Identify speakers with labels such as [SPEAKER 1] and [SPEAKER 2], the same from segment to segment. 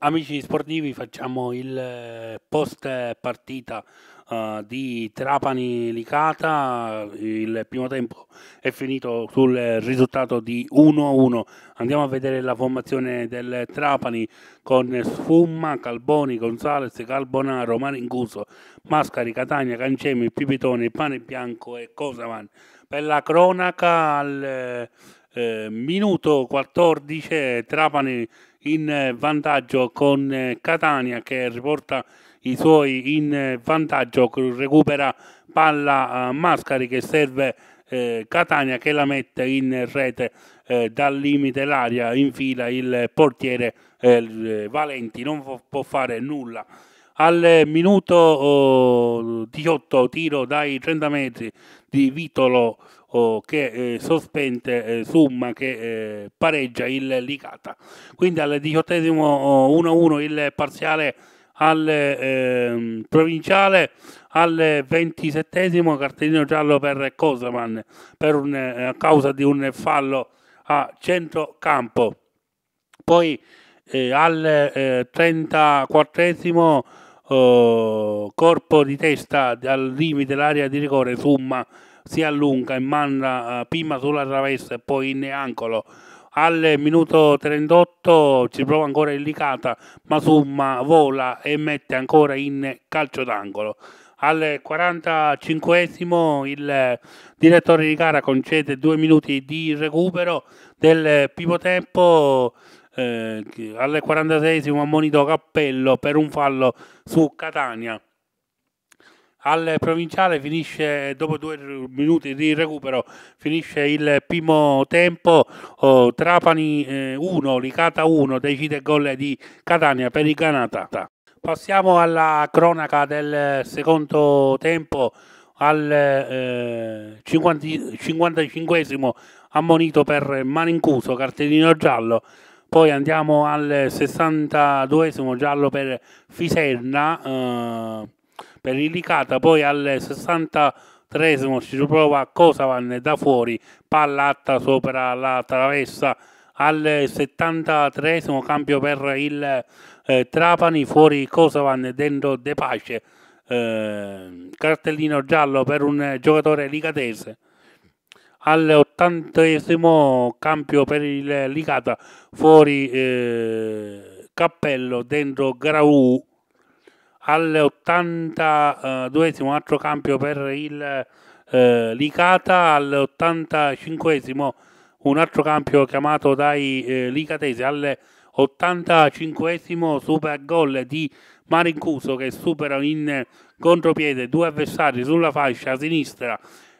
[SPEAKER 1] Amici sportivi, facciamo il eh, post partita uh, di Trapani Licata. Il primo tempo è finito sul risultato di 1-1. Andiamo a vedere la formazione del Trapani con Sfumma, Calboni, Gonzales, Calbonaro, Maringuso, Mascari, Catania, Cancemi, Pipitone, Pane Bianco e Cosavan. Per la cronaca al eh, minuto 14 eh, Trapani in eh, vantaggio con Catania che riporta i suoi in vantaggio, recupera palla Mascari che serve Catania che la mette in rete eh, dal limite l'aria in fila il portiere Valenti non può fare nulla al minuto oh, 18 tiro dai 30 metri di Vitolo oh, che eh, sospende eh, Summa che eh, pareggia il Licata. Quindi al 18 oh, 1-1 il parziale al ehm, provinciale al ventisettesimo cartellino giallo per Cosaman per un, eh, a causa di un fallo a centrocampo. Poi eh, al eh, 34esimo corpo di testa al limite dell'area di rigore, Summa si allunga e manda eh, prima sulla traversa e poi in angolo. Al minuto 38 ci prova ancora il Licata, ma Summa vola e mette ancora in calcio d'angolo. Al 45 il direttore di gara concede due minuti di recupero del primo tempo eh, al 46 ammonito Cappello per un fallo su Catania. Al provinciale finisce dopo due minuti di recupero finisce il primo tempo oh, Trapani 1, eh, Licata 1 decide il gol di Catania per il Ganata. Passiamo alla cronaca del secondo tempo al eh, 50, 55 ammonito per Manincuso, cartellino giallo poi andiamo al 62esimo giallo per Fiserna, eh, per Ilicata, poi al 63esimo ci prova Cosavan da fuori, palla atta sopra la traversa, al 73esimo cambio per il eh, Trapani, fuori Cosavan dentro De Pace, eh, cartellino giallo per un giocatore ligatese all'ottantesimo cambio per il Licata fuori eh, Cappello dentro Grau all82 altro cambio per il eh, Licata all'ottantacinquesimo un altro cambio chiamato dai eh, Licatesi all'ottantacinquesimo super gol di Marincuso che supera in contropiede due avversari sulla fascia sinistra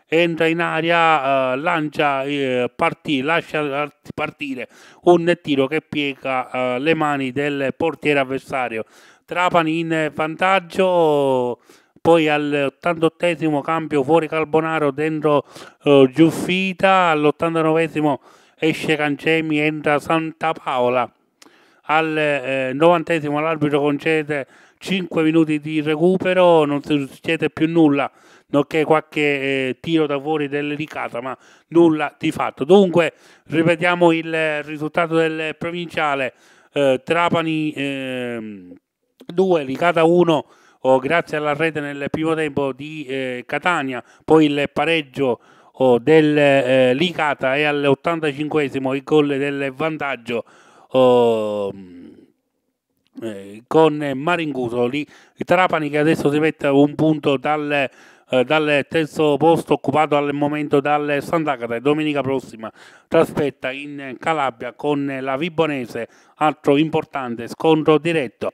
[SPEAKER 1] entra in aria, eh, lancia, eh, partì, lascia partire un tiro che piega eh, le mani del portiere avversario. Trapani in vantaggio, poi all'88 cambio fuori Carbonaro dentro eh, Giuffita, all'89 esce Cancemi, entra Santa Paola. Al eh, 90 l'arbitro concede 5 minuti di recupero, non succede più nulla, nonché qualche eh, tiro da fuori dell'Elicata, ma nulla di fatto. Dunque, ripetiamo il risultato del provinciale, eh, Trapani 2, ehm, Licata 1 grazie alla rete nel primo tempo di eh, Catania, poi il pareggio oh, del eh, Licata e all'85 il gol del vantaggio. Oh, eh, con Maringusoli, Trapani che adesso si mette un punto dal, eh, dal terzo posto occupato al momento dal Sant'Agata e domenica prossima trasfetta in Calabria con la Vibonese, altro importante scontro diretto.